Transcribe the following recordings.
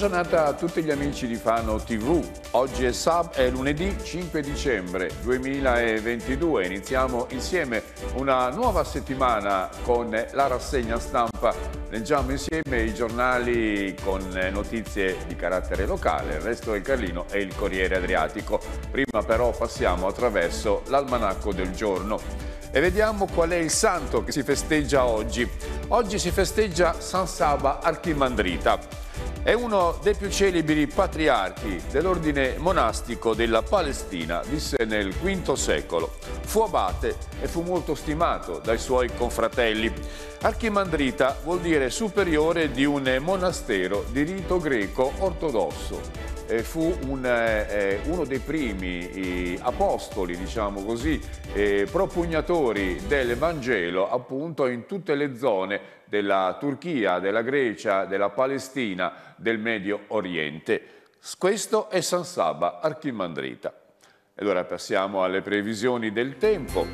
giornata a tutti gli amici di Fano TV. Oggi è, sab- è lunedì 5 dicembre 2022. Iniziamo insieme una nuova settimana con la rassegna stampa. Leggiamo insieme i giornali con notizie di carattere locale, il resto del Carlino e il Corriere Adriatico. Prima però passiamo attraverso l'almanacco del giorno e vediamo qual è il santo che si festeggia oggi. Oggi si festeggia San Saba Archimandrita. È uno dei più celebri patriarchi dell'ordine monastico della Palestina, visse nel V secolo. Fu abate e fu molto stimato dai suoi confratelli. Archimandrita vuol dire superiore di un monastero di rito greco ortodosso. E fu un, eh, eh uno dei primi apostoli, diciamo così, eh, propugnatori del Vangelo appunto in tutte le zone della Turchia, della Grecia, della Palestina, del Medio Oriente. Questo è San Saba, Archimandrita. E ora passiamo alle previsioni del tempo.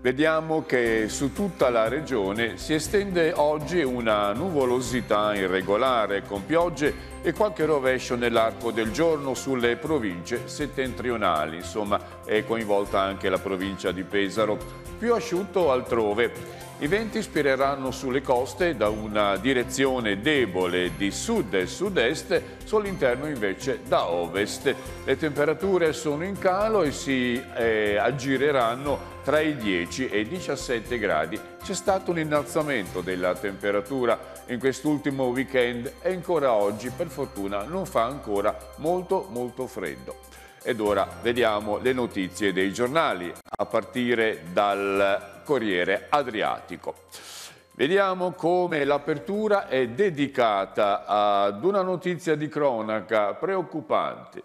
Vediamo che su tutta la regione si estende oggi una nuvolosità irregolare con piogge e qualche rovescio nell'arco del giorno sulle province settentrionali. Insomma, è coinvolta anche la provincia di Pesaro. Più asciutto altrove. I venti spireranno sulle coste da una direzione debole di sud e sud-est, sull'interno invece da ovest. Le temperature sono in calo e si eh, aggireranno tra i 10 e i 17 gradi c'è stato un innalzamento della temperatura in quest'ultimo weekend e ancora oggi per fortuna non fa ancora molto molto freddo. Ed ora vediamo le notizie dei giornali a partire dal Corriere Adriatico. Vediamo come l'apertura è dedicata ad una notizia di cronaca preoccupante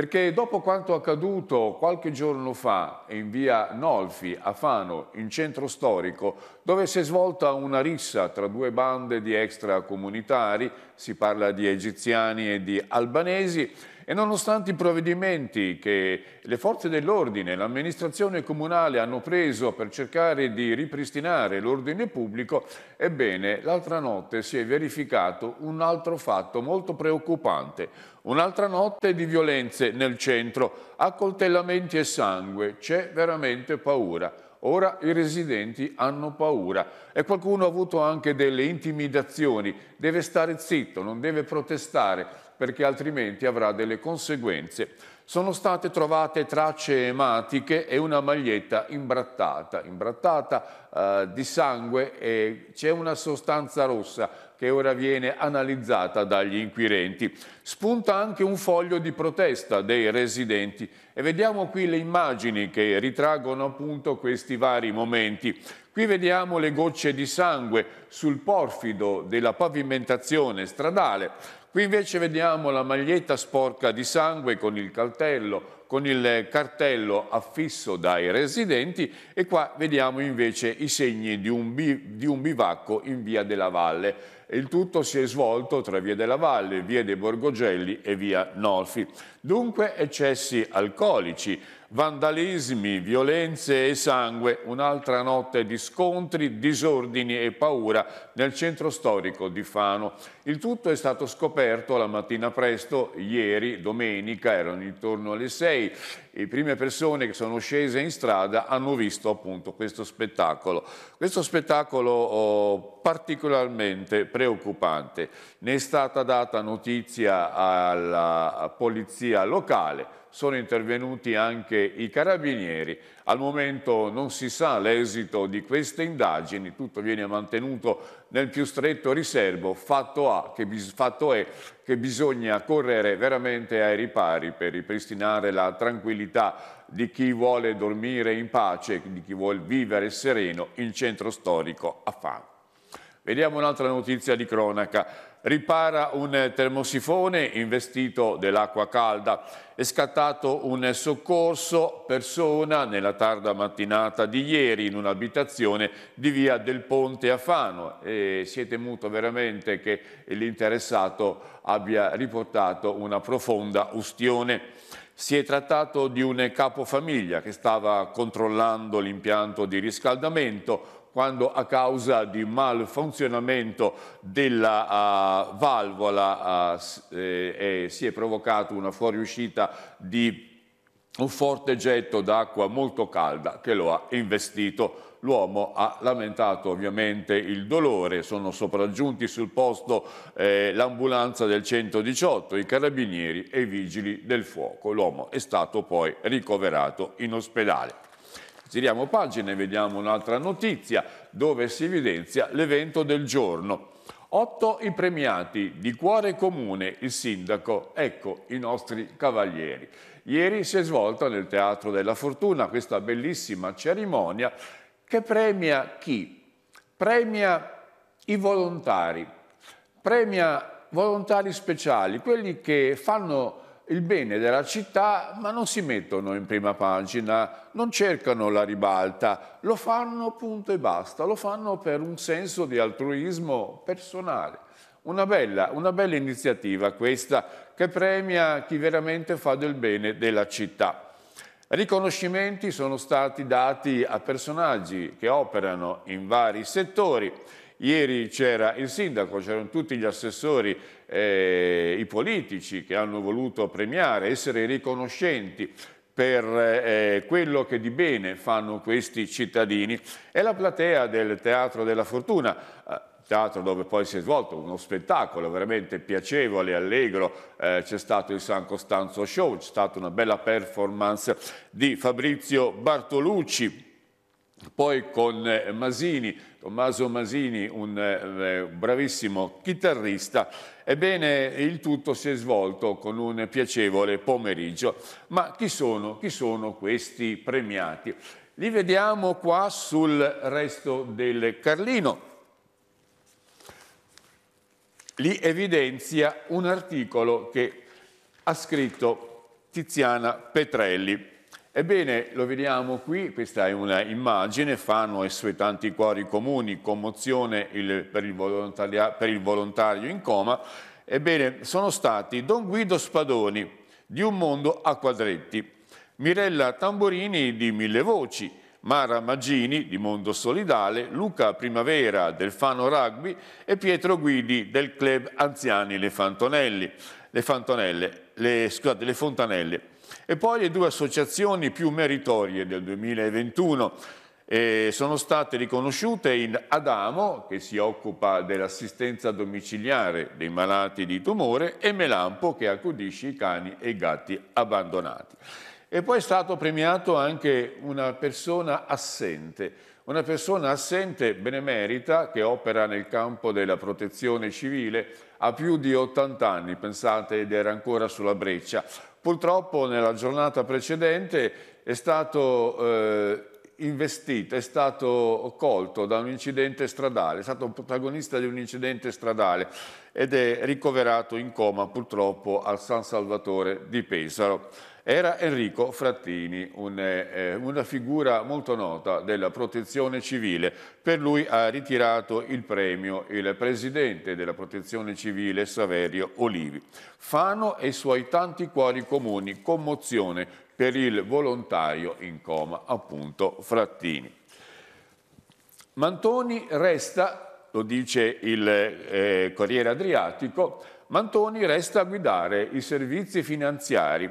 perché dopo quanto accaduto qualche giorno fa in via Nolfi a Fano, in centro storico, dove si è svolta una rissa tra due bande di extracomunitari, si parla di egiziani e di albanesi, e nonostante i provvedimenti che le forze dell'ordine e l'amministrazione comunale hanno preso per cercare di ripristinare l'ordine pubblico, ebbene l'altra notte si è verificato un altro fatto molto preoccupante, Un'altra notte di violenze nel centro, accoltellamenti e sangue, c'è veramente paura. Ora i residenti hanno paura e qualcuno ha avuto anche delle intimidazioni. Deve stare zitto, non deve protestare perché altrimenti avrà delle conseguenze sono state trovate tracce ematiche e una maglietta imbrattata, imbrattata eh, di sangue e c'è una sostanza rossa che ora viene analizzata dagli inquirenti. Spunta anche un foglio di protesta dei residenti e vediamo qui le immagini che ritraggono appunto questi vari momenti. Qui vediamo le gocce di sangue sul porfido della pavimentazione stradale. Qui invece vediamo la maglietta sporca di sangue con il cartello, con il cartello affisso dai residenti e qua vediamo invece i segni di un, di un bivacco in Via della Valle. Il tutto si è svolto tra Via della Valle, Via dei Borgogelli e Via Norfi. Dunque eccessi alcolici, vandalismi, violenze e sangue, un'altra notte di scontri, disordini e paura nel centro storico di Fano. Il tutto è stato scoperto la mattina presto, ieri, domenica, erano intorno alle 6. Le prime persone che sono scese in strada hanno visto appunto questo spettacolo. Questo spettacolo oh, particolarmente preoccupante. Ne è stata data notizia alla polizia locale sono intervenuti anche i carabinieri. Al momento non si sa l'esito di queste indagini, tutto viene mantenuto nel più stretto riservo, fatto, a, che, fatto è che bisogna correre veramente ai ripari per ripristinare la tranquillità di chi vuole dormire in pace, di chi vuole vivere sereno in centro storico a Fano. Vediamo un'altra notizia di cronaca ripara un termosifone investito dell'acqua calda. È scattato un soccorso persona nella tarda mattinata di ieri in un'abitazione di via del Ponte a Fano e si è temuto veramente che l'interessato abbia riportato una profonda ustione. Si è trattato di un capofamiglia che stava controllando l'impianto di riscaldamento quando a causa di malfunzionamento della uh, valvola uh, eh, eh, si è provocato una fuoriuscita di un forte getto d'acqua molto calda che lo ha investito. L'uomo ha lamentato ovviamente il dolore, sono sopraggiunti sul posto eh, l'ambulanza del 118, i carabinieri e i vigili del fuoco. L'uomo è stato poi ricoverato in ospedale. Giriamo pagina e vediamo un'altra notizia dove si evidenzia l'evento del giorno. Otto i premiati di cuore comune, il sindaco, ecco i nostri cavalieri. Ieri si è svolta nel Teatro della Fortuna questa bellissima cerimonia che premia chi? Premia i volontari, premia volontari speciali, quelli che fanno il bene della città, ma non si mettono in prima pagina, non cercano la ribalta, lo fanno punto e basta, lo fanno per un senso di altruismo personale. Una bella, una bella iniziativa questa che premia chi veramente fa del bene della città. Riconoscimenti sono stati dati a personaggi che operano in vari settori Ieri c'era il sindaco, c'erano tutti gli assessori, eh, i politici che hanno voluto premiare, essere riconoscenti per eh, quello che di bene fanno questi cittadini. E la platea del Teatro della Fortuna, eh, teatro dove poi si è svolto uno spettacolo veramente piacevole, allegro, eh, c'è stato il San Costanzo Show, c'è stata una bella performance di Fabrizio Bartolucci, poi con eh, Masini Tommaso Masini, un eh, eh, bravissimo chitarrista. Ebbene, il tutto si è svolto con un piacevole pomeriggio. Ma chi sono, chi sono questi premiati? Li vediamo qua sul resto del Carlino. Li evidenzia un articolo che ha scritto Tiziana Petrelli Ebbene, lo vediamo qui, questa è un'immagine, fanno i suoi tanti cuori comuni, commozione il, per, il per il volontario in coma. Ebbene, sono stati Don Guido Spadoni, di Un mondo a quadretti, Mirella Tamborini di Mille Voci, Mara Maggini di Mondo Solidale, Luca Primavera del Fano Rugby e Pietro Guidi del Club Anziani Le Fantonelli. Le, Fantonelle, le, scusate, le Fontanelle. E poi le due associazioni più meritorie del 2021 eh, sono state riconosciute in Adamo, che si occupa dell'assistenza domiciliare dei malati di tumore, e Melampo, che accudisce i cani e i gatti abbandonati. E poi è stato premiato anche una persona assente, una persona assente benemerita che opera nel campo della protezione civile ha più di 80 anni, pensate, ed era ancora sulla breccia. Purtroppo nella giornata precedente è stato eh, investito, è stato colto da un incidente stradale, è stato protagonista di un incidente stradale ed è ricoverato in coma purtroppo al San Salvatore di Pesaro era Enrico Frattini, un, eh, eh, una figura molto nota della protezione civile. Per lui ha ritirato il premio il presidente della protezione civile Saverio Olivi. Fano e i suoi tanti cuori comuni, commozione per il volontario in coma, appunto Frattini. Mantoni resta, lo dice il eh, Corriere Adriatico, Mantoni resta a guidare i servizi finanziari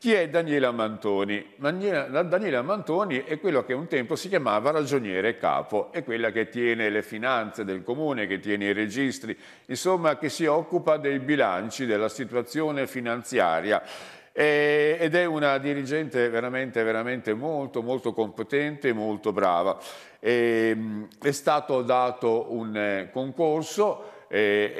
chi è Daniele Mantoni? Daniele Mantoni è quello che un tempo si chiamava ragioniere capo, è quella che tiene le finanze del comune, che tiene i registri, insomma che si occupa dei bilanci, della situazione finanziaria ed è una dirigente veramente, veramente molto, molto competente e molto brava. Ehm, è stato dato un eh, concorso e,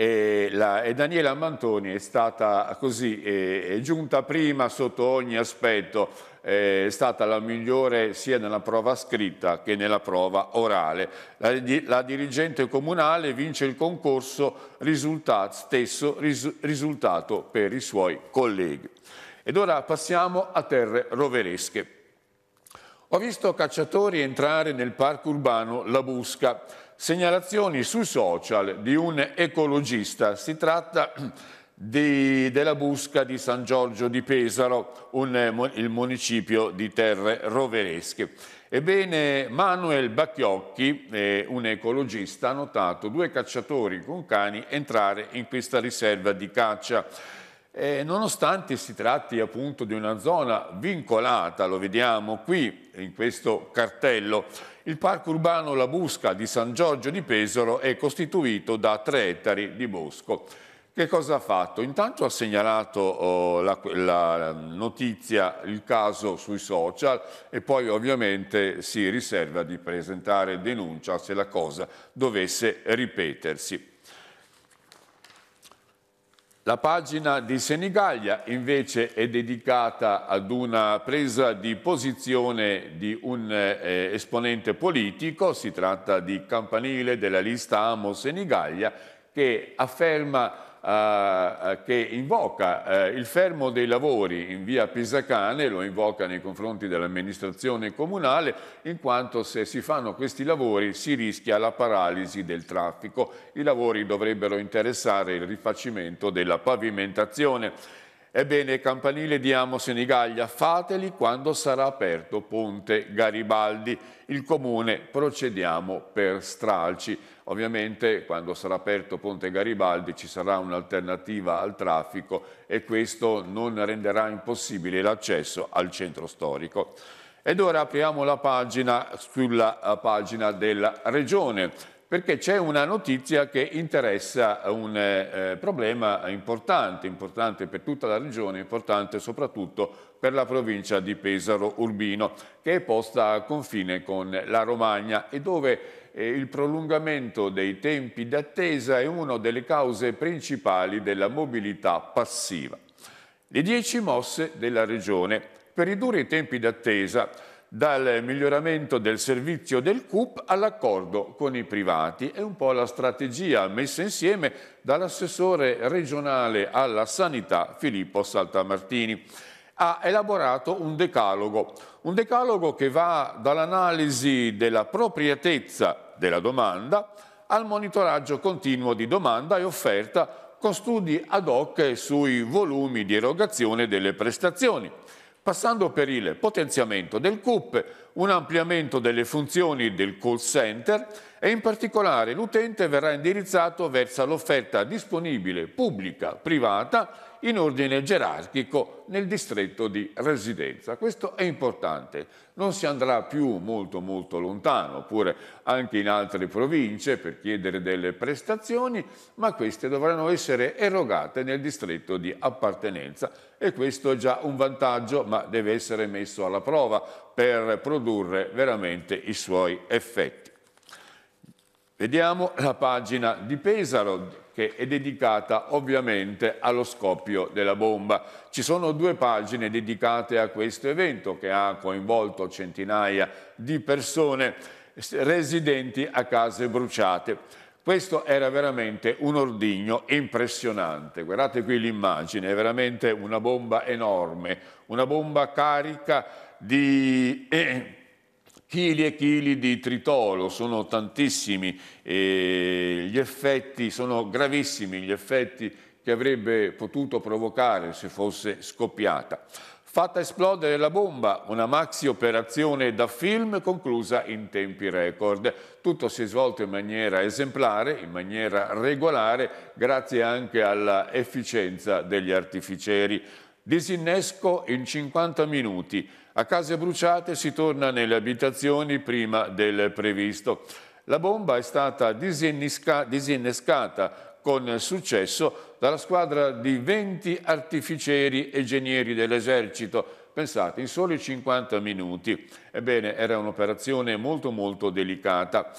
e, la, e, Daniela Mantoni è stata così, è, è giunta prima sotto ogni aspetto, è stata la migliore sia nella prova scritta che nella prova orale. La, la dirigente comunale vince il concorso, risultato, stesso ris, risultato per i suoi colleghi. Ed ora passiamo a terre roveresche. Ho visto cacciatori entrare nel parco urbano La Busca, segnalazioni sui social di un ecologista. Si tratta di, della busca di San Giorgio di Pesaro, un, il municipio di Terre Roveresche. Ebbene, Manuel Bacchiocchi, eh, un ecologista, ha notato due cacciatori con cani entrare in questa riserva di caccia. Eh, nonostante si tratti appunto di una zona vincolata, lo vediamo qui in questo cartello, il parco urbano La Busca di San Giorgio di Pesaro è costituito da tre ettari di bosco. Che cosa ha fatto? Intanto ha segnalato oh, la, la, notizia, il caso sui social e poi ovviamente si riserva di presentare denuncia se la cosa dovesse ripetersi. La pagina di Senigallia invece è dedicata ad una presa di posizione di un eh, esponente politico, si tratta di Campanile della lista Amo Senigallia, che afferma eh, che invoca eh, il fermo dei lavori in via Pisacane, lo invoca nei confronti dell'amministrazione comunale, in quanto se si fanno questi lavori si rischia la paralisi del traffico. I lavori dovrebbero interessare il rifacimento della pavimentazione. Ebbene, campanile di Amo Senigallia, fateli quando sarà aperto Ponte Garibaldi. Il comune procediamo per stralci. Ovviamente quando sarà aperto Ponte Garibaldi ci sarà un'alternativa al traffico e questo non renderà impossibile l'accesso al centro storico. Ed ora apriamo la pagina sulla eh, pagina della Regione perché c'è una notizia che interessa un eh, eh, problema importante, importante per tutta la regione, importante soprattutto per la provincia di Pesaro Urbino, che è posta a confine con la Romagna e dove il prolungamento dei tempi d'attesa è una delle cause principali della mobilità passiva. Le 10 mosse della Regione per ridurre i tempi d'attesa dal miglioramento del servizio del CUP all'accordo con i privati. È un po' la strategia messa insieme dall'assessore regionale alla sanità Filippo Saltamartini ha elaborato un decalogo, un decalogo che va dall'analisi della proprietezza della domanda al monitoraggio continuo di domanda e offerta con studi ad hoc sui volumi di erogazione delle prestazioni, passando per il potenziamento del CUP, un ampliamento delle funzioni del call center e in particolare l'utente verrà indirizzato verso l'offerta disponibile pubblica, privata in ordine gerarchico nel distretto di residenza. Questo è importante, non si andrà più molto molto lontano, oppure anche in altre province per chiedere delle prestazioni, ma queste dovranno essere erogate nel distretto di appartenenza e questo è già un vantaggio, ma deve essere messo alla prova per produrre veramente i suoi effetti. Vediamo la pagina di Pesaro che è dedicata ovviamente allo scoppio della bomba. Ci sono due pagine dedicate a questo evento che ha coinvolto centinaia di persone residenti a case bruciate. Questo era veramente un ordigno impressionante. Guardate qui l'immagine, è veramente una bomba enorme, una bomba carica di... Eh, chili e chili di tritolo, sono tantissimi e gli effetti, sono gravissimi gli effetti che avrebbe potuto provocare se fosse scoppiata. Fatta esplodere la bomba, una maxi operazione da film conclusa in tempi record. Tutto si è svolto in maniera esemplare, in maniera regolare, grazie anche all'efficienza degli artificieri. Disinnesco in 50 minuti. A case bruciate si torna nelle abitazioni prima del previsto. La bomba è stata disinnesca disinnescata con successo dalla squadra di 20 artificieri e genieri dell'esercito, pensate, in soli 50 minuti. Ebbene, era un'operazione molto molto delicata.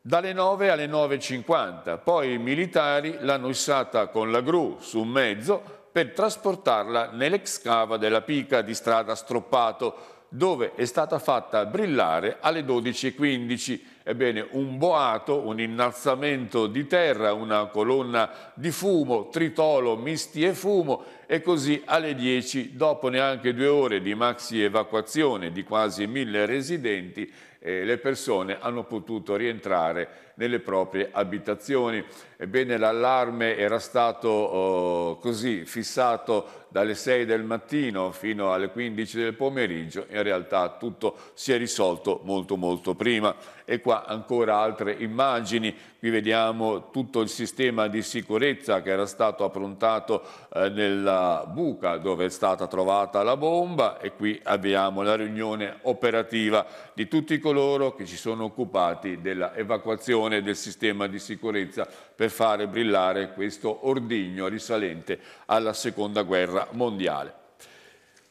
Dalle 9 alle 9.50, poi i militari l'hanno issata con la gru su un mezzo, per trasportarla nell'excava della Pica di strada Stroppato, dove è stata fatta brillare alle 12.15. Ebbene, un boato, un innalzamento di terra, una colonna di fumo, tritolo, misti e fumo e così alle 10, dopo neanche due ore di maxi evacuazione di quasi mille residenti, eh, le persone hanno potuto rientrare nelle proprie abitazioni. Ebbene l'allarme era stato oh, così fissato dalle 6 del mattino fino alle 15 del pomeriggio, in realtà tutto si è risolto molto molto prima. E qua ancora altre immagini, qui vediamo tutto il sistema di sicurezza che era stato approntato eh, nella buca dove è stata trovata la bomba e qui abbiamo la riunione operativa di tutti coloro che si sono occupati dell'evacuazione del sistema di sicurezza per fare brillare questo ordigno risalente alla seconda guerra mondiale.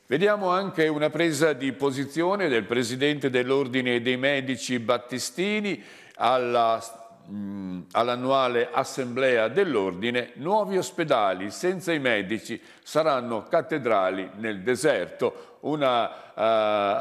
Vediamo anche una presa di posizione del Presidente dell'Ordine dei Medici Battistini alla all'annuale assemblea dell'ordine, nuovi ospedali senza i medici saranno cattedrali nel deserto, una,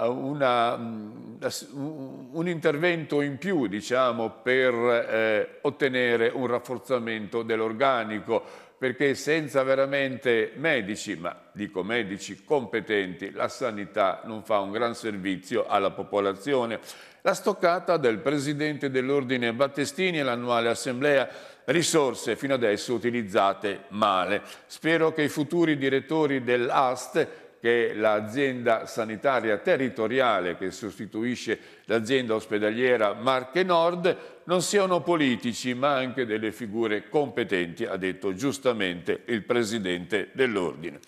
uh, una, un intervento in più diciamo, per eh, ottenere un rafforzamento dell'organico, perché senza veramente medici, ma dico medici competenti, la sanità non fa un gran servizio alla popolazione. La stoccata del presidente dell'Ordine Battestini e l'annuale assemblea risorse fino adesso utilizzate male. Spero che i futuri direttori dell'AST che è l'azienda sanitaria territoriale che sostituisce l'azienda ospedaliera Marche Nord, non siano politici ma anche delle figure competenti, ha detto giustamente il Presidente dell'Ordine.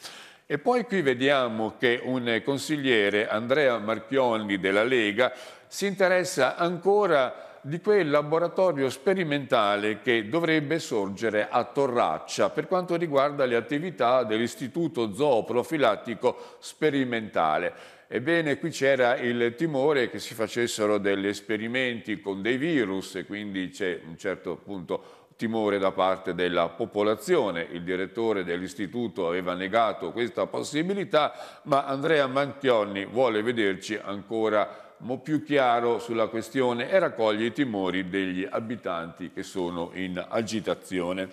E poi qui vediamo che un consigliere, Andrea Marchionni della Lega, si interessa ancora di quel laboratorio sperimentale che dovrebbe sorgere a Torraccia per quanto riguarda le attività dell'Istituto Zooprofilattico Sperimentale. Ebbene, qui c'era il timore che si facessero degli esperimenti con dei virus e quindi c'è un certo punto timore da parte della popolazione. Il direttore dell'istituto aveva negato questa possibilità, ma Andrea Manchionni vuole vederci ancora più chiaro sulla questione e raccoglie i timori degli abitanti che sono in agitazione.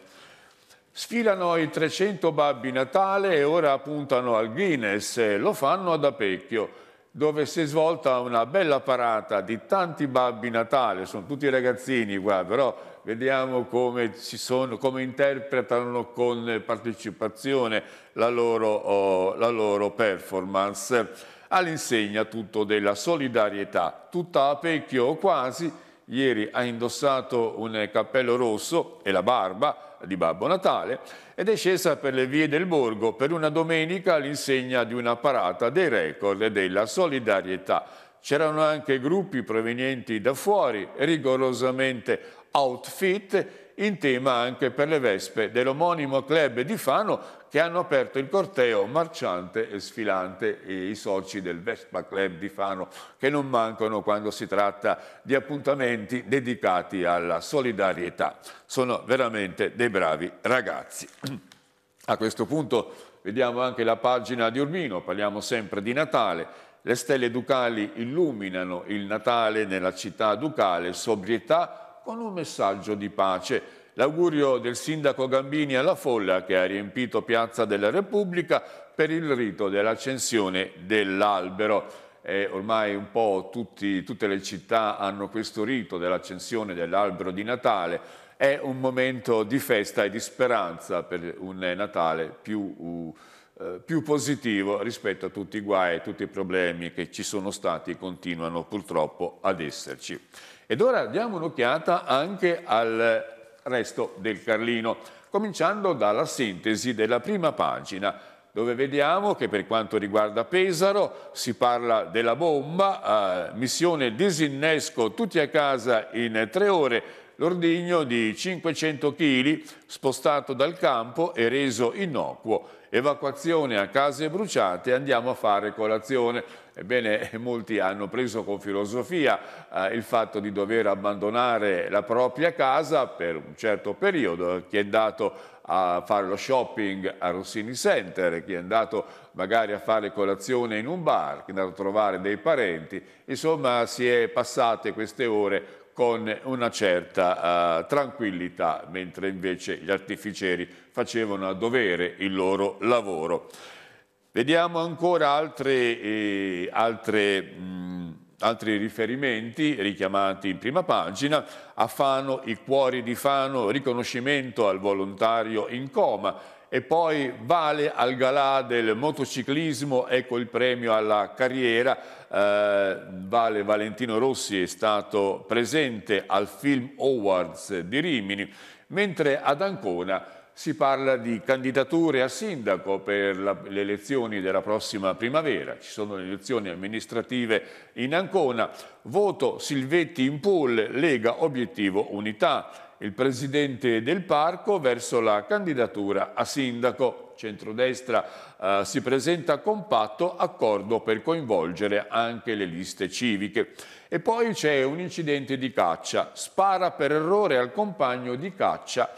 Sfilano i 300 babbi Natale e ora puntano al Guinness, lo fanno ad Apecchio, dove si è svolta una bella parata di tanti babbi Natale, sono tutti ragazzini qua, però vediamo come, sono, come interpretano con partecipazione la loro, oh, la loro performance all'insegna tutto della solidarietà, tutta a pecchio quasi, ieri ha indossato un cappello rosso e la barba di Babbo Natale ed è scesa per le vie del borgo per una domenica all'insegna di una parata dei record della solidarietà. C'erano anche gruppi provenienti da fuori, rigorosamente outfit, in tema anche per le vespe dell'omonimo club di Fano che hanno aperto il corteo marciante e sfilante e i soci del Vespa Club di Fano che non mancano quando si tratta di appuntamenti dedicati alla solidarietà. Sono veramente dei bravi ragazzi. A questo punto vediamo anche la pagina di Urbino, parliamo sempre di Natale. Le stelle ducali illuminano il Natale nella città ducale, sobrietà con un messaggio di pace L'augurio del sindaco Gambini alla folla che ha riempito Piazza della Repubblica per il rito dell'accensione dell'albero. Eh, ormai un po' tutti, tutte le città hanno questo rito dell'accensione dell'albero di Natale. È un momento di festa e di speranza per un Natale più... Uh, eh, più positivo rispetto a tutti i guai e tutti i problemi che ci sono stati e continuano purtroppo ad esserci. Ed ora diamo un'occhiata anche al resto del Carlino, cominciando dalla sintesi della prima pagina, dove vediamo che per quanto riguarda Pesaro si parla della bomba, eh, missione disinnesco tutti a casa in tre ore, l'ordigno di 500 kg spostato dal campo e reso innocuo, evacuazione a case bruciate, andiamo a fare colazione. Ebbene, molti hanno preso con filosofia eh, il fatto di dover abbandonare la propria casa per un certo periodo, chi è andato a fare lo shopping a Rossini Center, chi è andato magari a fare colazione in un bar, chi è andato a trovare dei parenti, insomma si è passate queste ore con una certa uh, tranquillità, mentre invece gli artificieri facevano a dovere il loro lavoro. Vediamo ancora altre, eh, altre, mh, altri riferimenti richiamati in prima pagina. A Fano, i cuori di Fano, riconoscimento al volontario in coma. E poi Vale al galà del motociclismo, ecco il premio alla carriera. Eh, vale Valentino Rossi è stato presente al Film Awards di Rimini, mentre ad Ancona si parla di candidature a sindaco per la, le elezioni della prossima primavera, ci sono le elezioni amministrative in Ancona, voto Silvetti in pool, Lega Obiettivo Unità, il presidente del parco verso la candidatura a sindaco. Centrodestra eh, si presenta compatto, accordo per coinvolgere anche le liste civiche. E poi c'è un incidente di caccia, spara per errore al compagno di caccia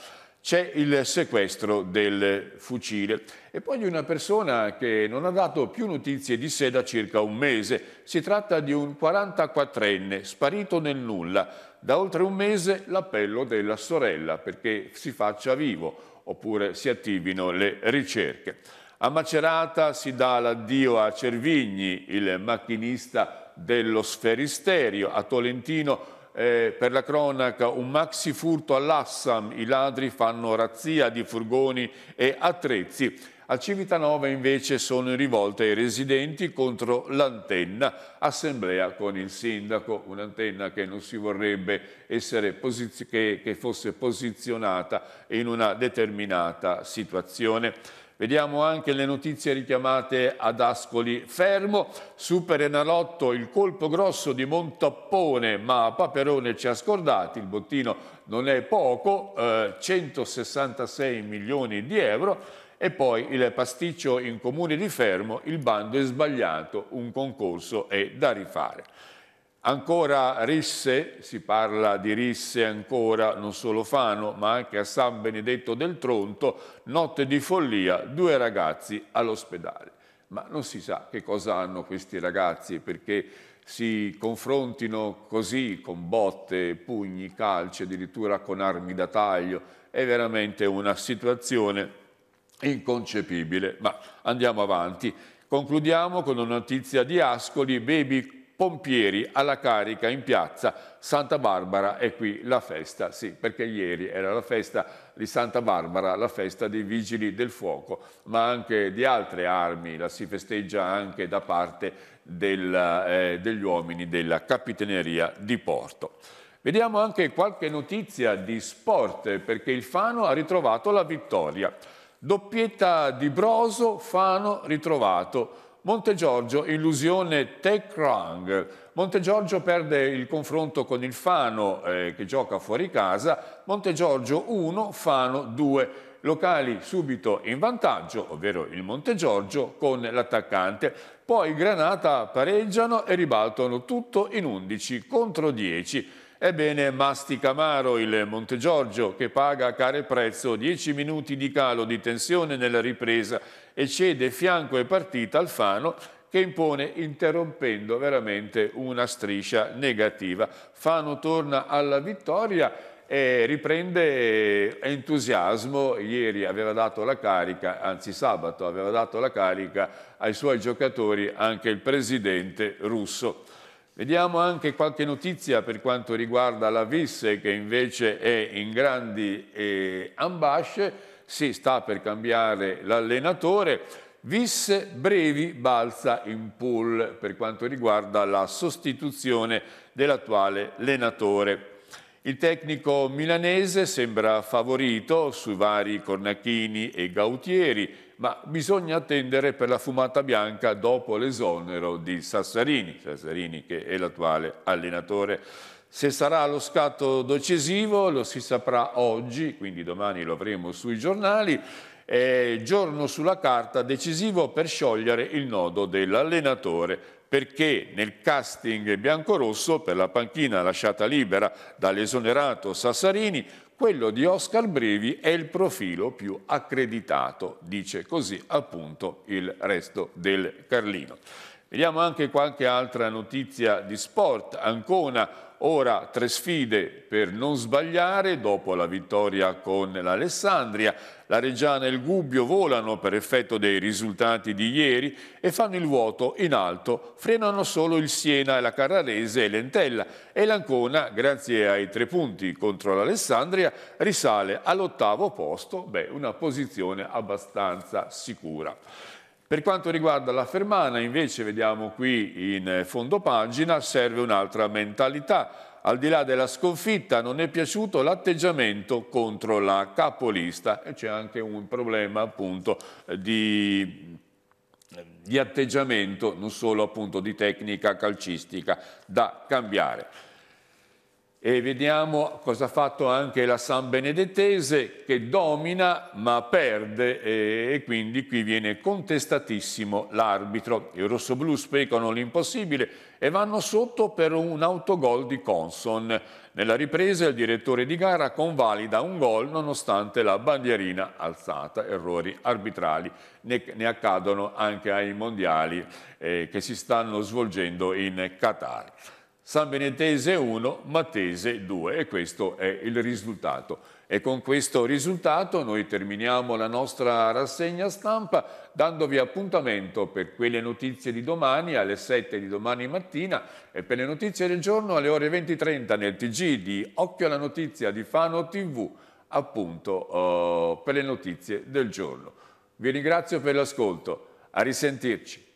c'è il sequestro del fucile e poi di una persona che non ha dato più notizie di sé da circa un mese. Si tratta di un 44enne sparito nel nulla. Da oltre un mese l'appello della sorella perché si faccia vivo oppure si attivino le ricerche. A Macerata si dà l'addio a Cervigni, il macchinista dello sferisterio, a Tolentino eh, per la cronaca un maxi furto all'Assam, i ladri fanno razzia di furgoni e attrezzi. A Civitanova invece sono in rivolta i residenti contro l'antenna, assemblea con il sindaco, un'antenna che non si vorrebbe essere che, che fosse posizionata in una determinata situazione. Vediamo anche le notizie richiamate ad Ascoli Fermo, Super Enalotto, il colpo grosso di Montappone, ma Paperone ci ha scordati, il bottino non è poco, eh, 166 milioni di euro, e poi il pasticcio in comune di Fermo, il bando è sbagliato, un concorso è da rifare. Ancora risse, si parla di risse ancora non solo Fano, ma anche a San Benedetto del Tronto, notte di follia, due ragazzi all'ospedale. Ma non si sa che cosa hanno questi ragazzi perché si confrontino così con botte, pugni, calci, addirittura con armi da taglio. È veramente una situazione inconcepibile. Ma andiamo avanti. Concludiamo con una notizia di Ascoli, baby pompieri alla carica in piazza Santa Barbara e qui la festa, sì, perché ieri era la festa di Santa Barbara, la festa dei vigili del fuoco, ma anche di altre armi, la si festeggia anche da parte del, eh, degli uomini della Capitaneria di Porto. Vediamo anche qualche notizia di sport, perché il Fano ha ritrovato la vittoria. Doppietta di Broso, Fano ritrovato Montegiorgio, illusione Tech Rang. Montegiorgio perde il confronto con il Fano eh, che gioca fuori casa. Montegiorgio 1, Fano 2. Locali subito in vantaggio, ovvero il Montegiorgio con l'attaccante. Poi Granata pareggiano e ribaltano tutto in 11 contro 10. Ebbene, mastica amaro il Montegiorgio che paga a care prezzo 10 minuti di calo di tensione nella ripresa e cede fianco e partita al Fano che impone interrompendo veramente una striscia negativa. Fano torna alla vittoria e riprende entusiasmo. Ieri aveva dato la carica, anzi sabato aveva dato la carica ai suoi giocatori anche il presidente russo. Vediamo anche qualche notizia per quanto riguarda la Visse che invece è in grandi eh, ambasce, si sta per cambiare l'allenatore, Visse Brevi balza in pool per quanto riguarda la sostituzione dell'attuale allenatore. Il tecnico milanese sembra favorito su vari Cornacchini e Gautieri, ma bisogna attendere per la fumata bianca dopo l'esonero di Sassarini, Sassarini che è l'attuale allenatore. Se sarà lo scatto decisivo lo si saprà oggi, quindi domani lo avremo sui giornali, è giorno sulla carta decisivo per sciogliere il nodo dell'allenatore perché nel casting biancorosso per la panchina lasciata libera dall'esonerato Sassarini quello di Oscar Brevi è il profilo più accreditato, dice così appunto il resto del Carlino. Vediamo anche qualche altra notizia di sport. Ancona Ora tre sfide per non sbagliare dopo la vittoria con l'Alessandria. La Reggiana e il Gubbio volano per effetto dei risultati di ieri e fanno il vuoto in alto. Frenano solo il Siena e la Carrarese e l'Entella. E l'Ancona, grazie ai tre punti contro l'Alessandria, risale all'ottavo posto, beh, una posizione abbastanza sicura. Per quanto riguarda la Fermana, invece, vediamo qui in eh, fondo pagina, serve un'altra mentalità. Al di là della sconfitta non è piaciuto l'atteggiamento contro la capolista e c'è anche un problema appunto eh, di di atteggiamento, non solo appunto di tecnica calcistica da cambiare e vediamo cosa ha fatto anche la San Benedettese che domina ma perde e, quindi qui viene contestatissimo l'arbitro. I rossoblù sprecano l'impossibile e vanno sotto per un autogol di Conson. Nella ripresa il direttore di gara convalida un gol nonostante la bandierina alzata, errori arbitrali. Ne, ne accadono anche ai mondiali eh, che si stanno svolgendo in Qatar. San Benetese 1, Matese 2 e questo è il risultato. E con questo risultato noi terminiamo la nostra rassegna stampa dandovi appuntamento per quelle notizie di domani alle 7 di domani mattina e per le notizie del giorno alle ore 20.30 nel TG di Occhio alla Notizia di Fano TV, appunto eh, per le notizie del giorno. Vi ringrazio per l'ascolto, a risentirci.